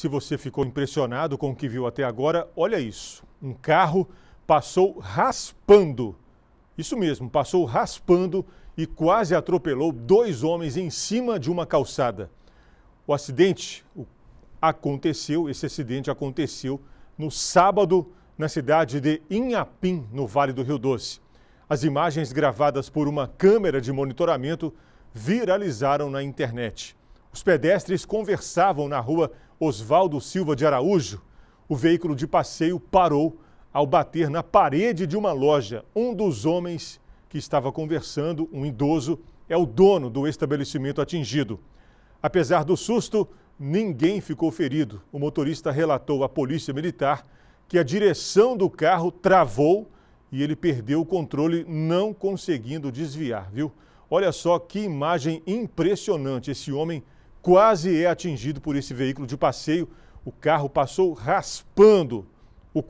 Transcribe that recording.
Se você ficou impressionado com o que viu até agora, olha isso. Um carro passou raspando. Isso mesmo, passou raspando e quase atropelou dois homens em cima de uma calçada. O acidente aconteceu, esse acidente aconteceu no sábado na cidade de Inhapim, no Vale do Rio Doce. As imagens gravadas por uma câmera de monitoramento viralizaram na internet. Os pedestres conversavam na rua Oswaldo Silva de Araújo. O veículo de passeio parou ao bater na parede de uma loja. Um dos homens que estava conversando, um idoso, é o dono do estabelecimento atingido. Apesar do susto, ninguém ficou ferido. O motorista relatou à polícia militar que a direção do carro travou e ele perdeu o controle, não conseguindo desviar, viu? Olha só que imagem impressionante. Esse homem quase é atingido por esse veículo de passeio. O carro passou raspando o